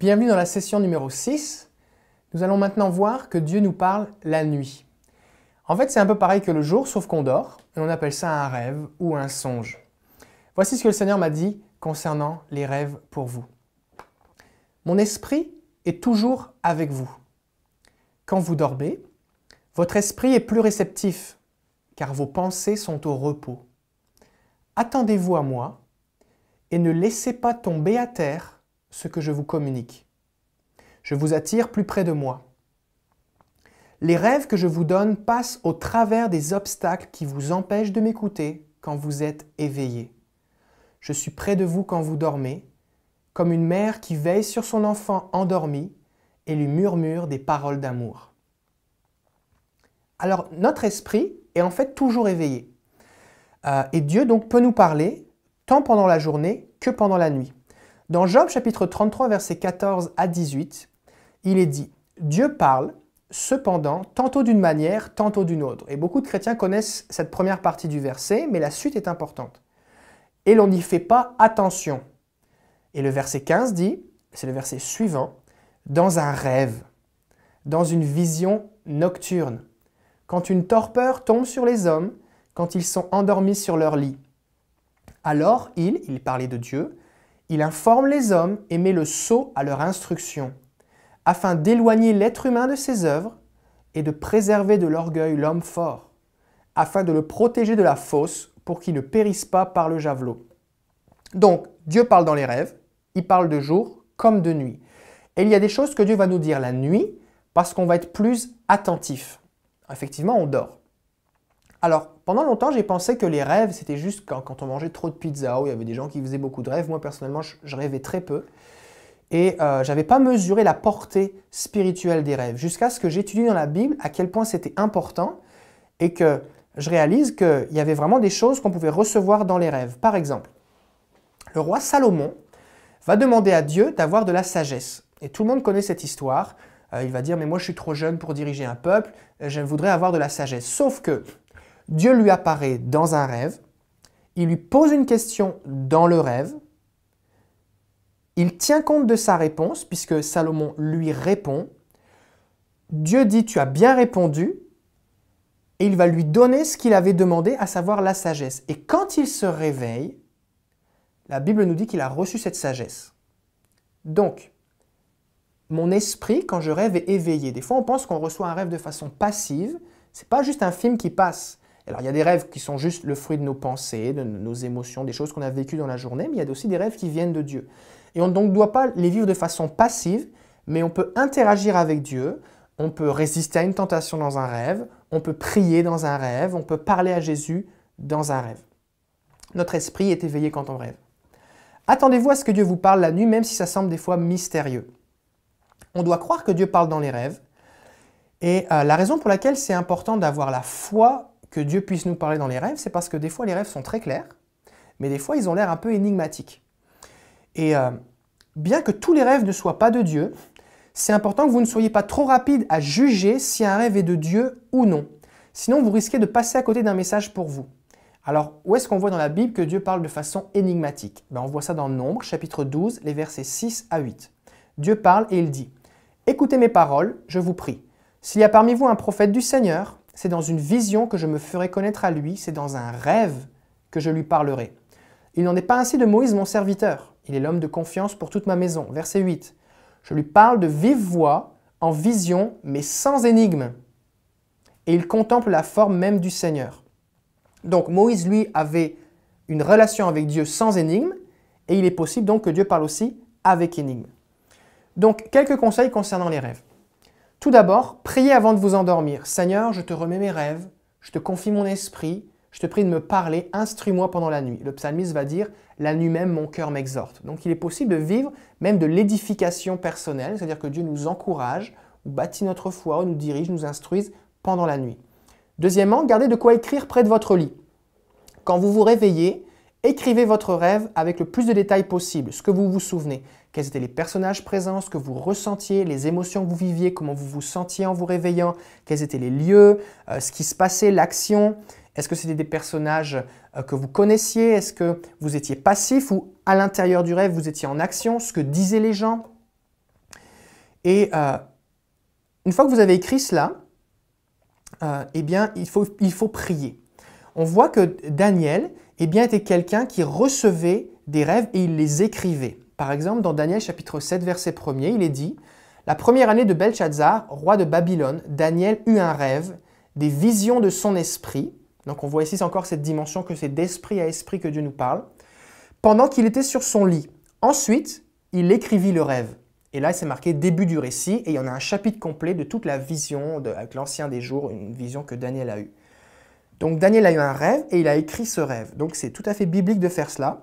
Bienvenue dans la session numéro 6. Nous allons maintenant voir que Dieu nous parle la nuit. En fait, c'est un peu pareil que le jour, sauf qu'on dort, et on appelle ça un rêve ou un songe. Voici ce que le Seigneur m'a dit concernant les rêves pour vous. Mon esprit est toujours avec vous. Quand vous dormez, votre esprit est plus réceptif, car vos pensées sont au repos. Attendez-vous à moi, et ne laissez pas tomber à terre ce que je vous communique. Je vous attire plus près de moi. Les rêves que je vous donne passent au travers des obstacles qui vous empêchent de m'écouter quand vous êtes éveillé. Je suis près de vous quand vous dormez, comme une mère qui veille sur son enfant endormi et lui murmure des paroles d'amour. Alors notre esprit est en fait toujours éveillé. Euh, et Dieu donc peut nous parler tant pendant la journée que pendant la nuit. Dans Job chapitre 33 versets 14 à 18, il est dit Dieu parle, cependant, tantôt d'une manière, tantôt d'une autre. Et beaucoup de chrétiens connaissent cette première partie du verset, mais la suite est importante. Et l'on n'y fait pas attention. Et le verset 15 dit, c'est le verset suivant, dans un rêve, dans une vision nocturne, quand une torpeur tombe sur les hommes, quand ils sont endormis sur leur lit. Alors il, il parlait de Dieu, il informe les hommes et met le sceau à leur instruction, afin d'éloigner l'être humain de ses œuvres et de préserver de l'orgueil l'homme fort, afin de le protéger de la fosse pour qu'il ne périsse pas par le javelot. Donc, Dieu parle dans les rêves, il parle de jour comme de nuit. Et il y a des choses que Dieu va nous dire la nuit parce qu'on va être plus attentif. Effectivement, on dort. Alors, pendant longtemps, j'ai pensé que les rêves, c'était juste quand, on mangeait trop de pizza ou il y avait des gens qui faisaient beaucoup de rêves. Moi, personnellement, je, rêvais très peu. Et euh, je n'avais pas mesuré la portée spirituelle des rêves. Jusqu'à ce que j'étudie dans la Bible à quel point c'était important et que je réalise qu'il y avait vraiment des choses qu'on pouvait recevoir dans les rêves. Par exemple, le roi Salomon va demander à Dieu d'avoir de la sagesse. Et tout le monde connaît cette histoire. Euh, il va dire, mais moi je suis trop jeune pour diriger un peuple, euh, je voudrais avoir de la sagesse. Sauf que Dieu lui apparaît dans un rêve, il lui pose une question dans le rêve, il tient compte de sa réponse, puisque Salomon lui répond, Dieu dit, tu as bien répondu, et il va lui donner ce qu'il avait demandé, à savoir la sagesse. Et quand il se réveille, la Bible nous dit qu'il a reçu cette sagesse. Donc, mon esprit, quand je rêve, est éveillé. Des fois, on pense qu'on reçoit un rêve de façon passive. C'est pas juste un film qui passe. Alors il y a des rêves qui sont juste le fruit de nos pensées, de nos émotions, des choses qu'on a vécues dans la journée, mais il y a aussi des rêves qui viennent de Dieu. Et on ne doit pas les vivre de façon passive, mais on peut interagir avec Dieu, on peut résister à une tentation dans un rêve, on peut prier dans un rêve, on peut parler à Jésus dans un rêve. Notre esprit est éveillé quand on rêve. Attendez-vous à ce que Dieu vous parle la nuit, même si ça semble des fois mystérieux. On doit croire que Dieu parle dans les rêves. Et euh, la raison pour laquelle c'est important d'avoir la foi que Dieu puisse nous parler dans les rêves, c'est parce que des fois les rêves sont très clairs, mais des fois ils ont l'air un peu énigmatiques. Et euh, bien que tous les rêves ne soient pas de Dieu, c'est important que vous ne soyez pas trop rapide à juger si un rêve est de Dieu ou non. Sinon, vous risquez de passer à côté d'un message pour vous. Alors, où est-ce qu'on voit dans la Bible que Dieu parle de façon énigmatique ben, On voit ça dans Nombre, chapitre 12, les versets 6 à 8. Dieu parle et il dit Écoutez mes paroles, je vous prie. S'il y a parmi vous un prophète du Seigneur, c'est dans une vision que je me ferai connaître à lui, c'est dans un rêve que je lui parlerai. Il n'en est pas ainsi de Moïse, mon serviteur. Il est l'homme de confiance pour toute ma maison. Verset 8. Je lui parle de vive voix, en vision, mais sans énigme. Et il contemple la forme même du Seigneur. Donc Moïse, lui, avait une relation avec Dieu sans énigme, et il est possible donc que Dieu parle aussi avec énigme. Donc, quelques conseils concernant les rêves. Tout d'abord, priez avant de vous endormir. Seigneur, je te remets mes rêves, je te confie mon esprit, je te prie de me parler, instruis-moi pendant la nuit. Le psalmiste va dire La nuit même, mon cœur m'exhorte. Donc il est possible de vivre même de l'édification personnelle, c'est-à-dire que Dieu nous encourage, ou bâtit notre foi, ou nous dirige, nous instruise pendant la nuit. Deuxièmement, gardez de quoi écrire près de votre lit. Quand vous vous réveillez, écrivez votre rêve avec le plus de détails possible, ce que vous vous souvenez quels étaient les personnages présents, ce que vous ressentiez, les émotions que vous viviez, comment vous vous sentiez en vous réveillant, quels étaient les lieux, euh, ce qui se passait, l'action. Est-ce que c'était des personnages euh, que vous connaissiez Est-ce que vous étiez passif ou à l'intérieur du rêve, vous étiez en action Ce que disaient les gens Et euh, une fois que vous avez écrit cela, eh bien, il faut, il faut prier. On voit que Daniel eh bien, était quelqu'un qui recevait des rêves et il les écrivait. Par exemple, dans Daniel chapitre 7, verset 1er, il est dit La première année de Belshazzar, roi de Babylone, Daniel eut un rêve, des visions de son esprit. Donc on voit ici encore cette dimension que c'est d'esprit à esprit que Dieu nous parle. Pendant qu'il était sur son lit. Ensuite, il écrivit le rêve. Et là, c'est marqué début du récit, et il y en a un chapitre complet de toute la vision, avec l'ancien des jours, une vision que Daniel a eue. Donc Daniel a eu un rêve, et il a écrit ce rêve. Donc c'est tout à fait biblique de faire cela.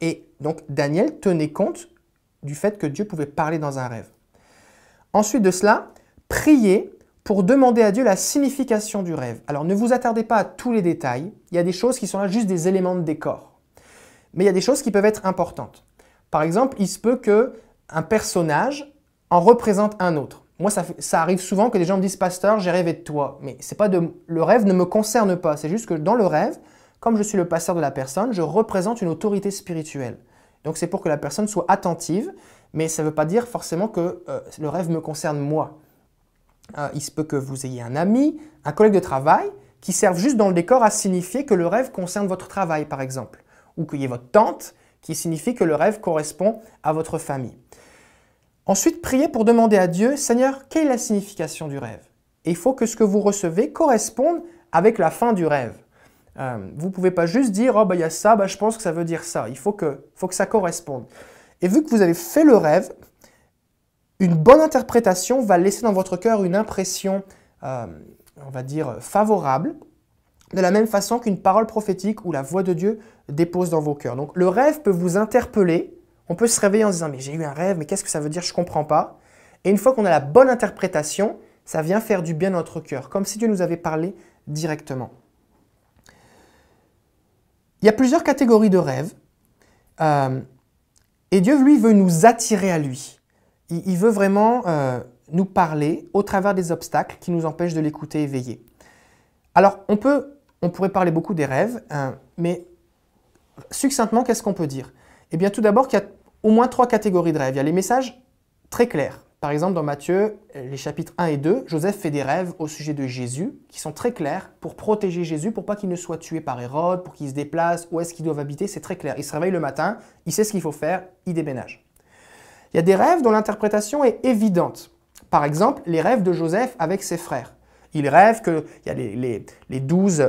Et donc Daniel tenait compte du fait que Dieu pouvait parler dans un rêve. Ensuite de cela, priez pour demander à Dieu la signification du rêve. Alors ne vous attardez pas à tous les détails, il y a des choses qui sont là juste des éléments de décor. Mais il y a des choses qui peuvent être importantes. Par exemple, il se peut que un personnage en représente un autre. Moi, ça, arrive souvent que les gens me disent Pasteur, j'ai rêvé de toi. Mais c'est pas le rêve ne me concerne pas. C'est juste que dans le rêve, comme je suis le passeur de la personne, je représente une autorité spirituelle. Donc c'est pour que la personne soit attentive, mais ça ne veut pas dire forcément que euh, le rêve me concerne moi. Euh, il se peut que vous ayez un ami, un collègue de travail, qui serve juste dans le décor à signifier que le rêve concerne votre travail, par exemple. Ou qu'il y ait votre tante, qui signifie que le rêve correspond à votre famille. Ensuite, priez pour demander à Dieu, Seigneur, quelle est la signification du rêve il faut que ce que vous recevez corresponde avec la fin du rêve. Euh, vous ne pouvez pas juste dire, oh, bah, il y a ça, bah, je pense que ça veut dire ça. Il faut que, faut que ça corresponde. Et vu que vous avez fait le rêve, une bonne interprétation va laisser dans votre cœur une impression, euh, on va dire, favorable, de la même façon qu'une parole prophétique ou la voix de Dieu dépose dans vos cœurs. Donc le rêve peut vous interpeller, on peut se réveiller en se disant, mais j'ai eu un rêve, mais qu'est-ce que ça veut dire, je ne comprends pas. Et une fois qu'on a la bonne interprétation, ça vient faire du bien dans notre cœur, comme si Dieu nous avait parlé directement. Il y a plusieurs catégories de rêves. Euh, et Dieu, lui, veut nous attirer à lui. Il, veut vraiment euh, nous parler au travers des obstacles qui nous empêchent de l'écouter veiller. Alors, on, peut, on pourrait parler beaucoup des rêves, hein, mais succinctement, qu'est-ce qu'on peut dire Eh bien, tout d'abord, qu'il y a au moins trois catégories de rêves. Il y a les messages très clairs, par exemple, dans Matthieu, les chapitres 1 et 2, Joseph fait des rêves au sujet de Jésus qui sont très clairs pour protéger Jésus, pour pas qu'il ne soit tué par Hérode, pour qu'il se déplace, où est-ce qu'il doit habiter, c'est très clair. Il se réveille le matin, il sait ce qu'il faut faire, il déménage. Il y a des rêves dont l'interprétation est évidente. Par exemple, les rêves de Joseph avec ses frères. Il rêve qu'il y a les douze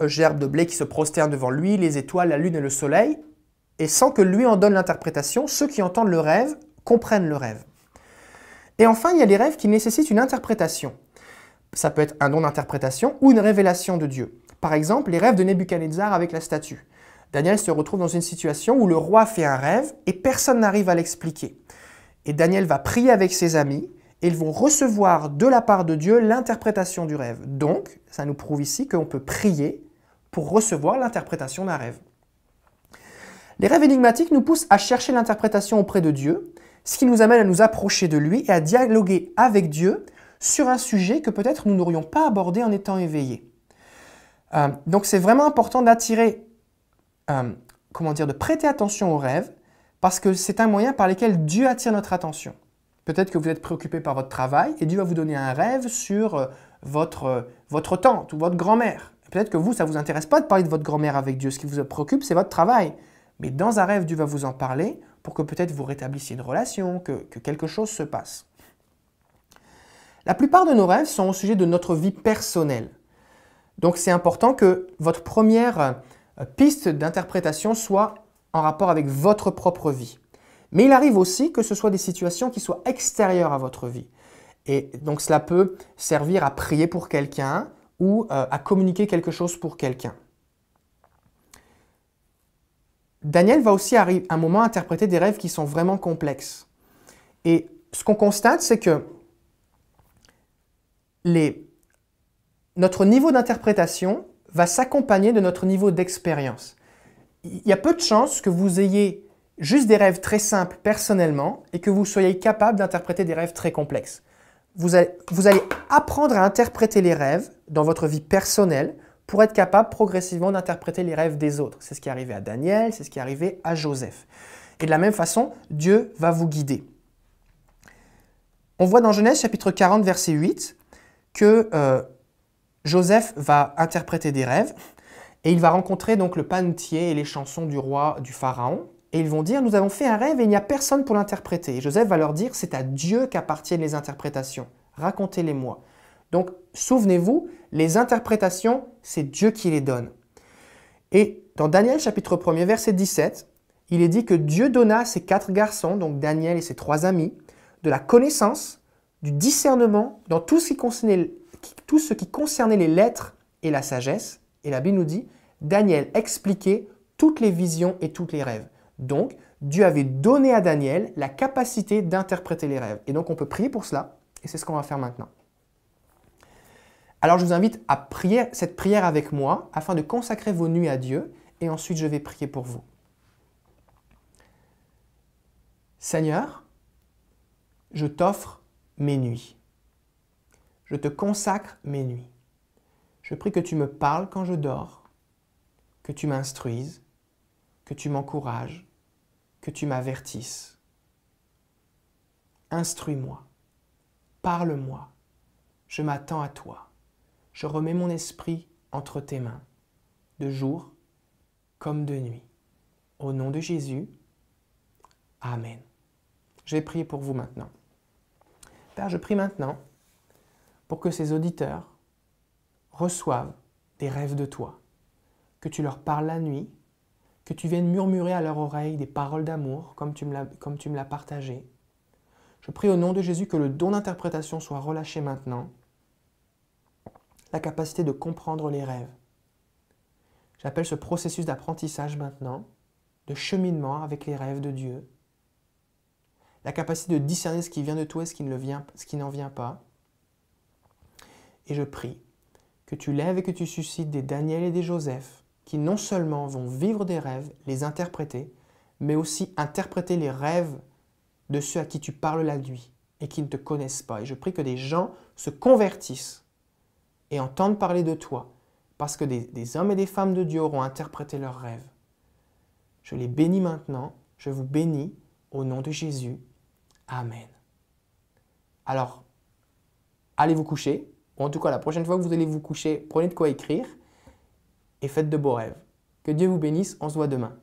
euh, gerbes de blé qui se prosternent devant lui, les étoiles, la lune et le soleil, et sans que lui en donne l'interprétation, ceux qui entendent le rêve comprennent le rêve. Et enfin, il y a les rêves qui nécessitent une interprétation. Ça peut être un don d'interprétation ou une révélation de Dieu. Par exemple, les rêves de Nebuchadnezzar avec la statue. Daniel se retrouve dans une situation où le roi fait un rêve et personne n'arrive à l'expliquer. Et Daniel va prier avec ses amis et ils vont recevoir de la part de Dieu l'interprétation du rêve. Donc, ça nous prouve ici qu'on peut prier pour recevoir l'interprétation d'un rêve. Les rêves énigmatiques nous poussent à chercher l'interprétation auprès de Dieu ce qui nous amène à nous approcher de lui et à dialoguer avec Dieu sur un sujet que peut-être nous n'aurions pas abordé en étant éveillés. Euh, donc c'est vraiment important d'attirer, euh, comment dire, de prêter attention aux rêves, parce que c'est un moyen par lequel Dieu attire notre attention. Peut-être que vous êtes préoccupé par votre travail et Dieu va vous donner un rêve sur euh, votre, votre tante ou votre grand-mère. Peut-être que vous, ça ne vous intéresse pas de parler de votre grand-mère avec Dieu. Ce qui vous préoccupe, c'est votre travail. Mais dans un rêve, Dieu va vous en parler pour que peut-être vous rétablissiez une relation, que, quelque chose se passe. La plupart de nos rêves sont au sujet de notre vie personnelle. Donc c'est important que votre première euh, piste d'interprétation soit en rapport avec votre propre vie. Mais il arrive aussi que ce soit des situations qui soient extérieures à votre vie. Et donc cela peut servir à prier pour quelqu'un ou euh, à communiquer quelque chose pour quelqu'un. Daniel va aussi à un moment interpréter des rêves qui sont vraiment complexes. Et ce qu'on constate, c'est que notre niveau d'interprétation va s'accompagner de notre niveau d'expérience. Il y a peu de chances que vous ayez juste des rêves très simples personnellement et que vous soyez capable d'interpréter des rêves très complexes. vous allez apprendre à interpréter les rêves dans votre vie personnelle pour être capable progressivement d'interpréter les rêves des autres. C'est ce qui est arrivé à Daniel, c'est ce qui est arrivé à Joseph. Et de la même façon, Dieu va vous guider. On voit dans Genèse chapitre 40, verset 8, que euh, Joseph va interpréter des rêves et il va rencontrer donc le panetier et les chansons du roi du Pharaon. Et ils vont dire, nous avons fait un rêve et il n'y a personne pour l'interpréter. Et Joseph va leur dire, c'est à Dieu qu'appartiennent les interprétations. Racontez-les-moi. Donc, souvenez-vous, les interprétations, c'est Dieu qui les donne. Et dans Daniel chapitre 1 verset 17, il est dit que Dieu donna à ses quatre garçons, donc Daniel et ses trois amis, de la connaissance, du discernement dans tout ce qui concernait, tout ce qui concernait les lettres et la sagesse. Et la Bible nous dit, Daniel expliquait toutes les visions et toutes les rêves. Donc, Dieu avait donné à Daniel la capacité d'interpréter les rêves. Et donc, on peut prier pour cela, et c'est ce qu'on va faire maintenant. Alors je vous invite à prier cette prière avec moi afin de consacrer vos nuits à Dieu et ensuite je vais prier pour vous. Seigneur, je t'offre mes nuits. Je te consacre mes nuits. Je prie que tu me parles quand je dors, que tu m'instruises, que tu m'encourages, que tu m'avertisses. Instruis-moi, parle-moi, je m'attends à toi je remets mon esprit entre tes mains, de jour comme de nuit. Au nom de Jésus, Amen. Je vais prier pour vous maintenant. Père, je prie maintenant pour que ces auditeurs reçoivent des rêves de toi, que tu leur parles la nuit, que tu viennes murmurer à leur oreille des paroles d'amour comme tu me l'as partagé. Je prie au nom de Jésus que le don d'interprétation soit relâché maintenant la capacité de comprendre les rêves. J'appelle ce processus d'apprentissage maintenant, de cheminement avec les rêves de Dieu, la capacité de discerner ce qui vient de toi et ce qui n'en vient, vient pas. Et je prie que tu lèves et que tu suscites des Daniel et des Joseph qui non seulement vont vivre des rêves, les interpréter, mais aussi interpréter les rêves de ceux à qui tu parles la nuit et qui ne te connaissent pas. Et je prie que des gens se convertissent et entendre parler de toi, parce que des, hommes et des femmes de Dieu auront interprété leurs rêves. Je les bénis maintenant, je vous bénis au nom de Jésus. Amen. Alors, allez vous coucher, ou en tout cas la prochaine fois que vous allez vous coucher, prenez de quoi écrire et faites de beaux rêves. Que Dieu vous bénisse, on se voit demain.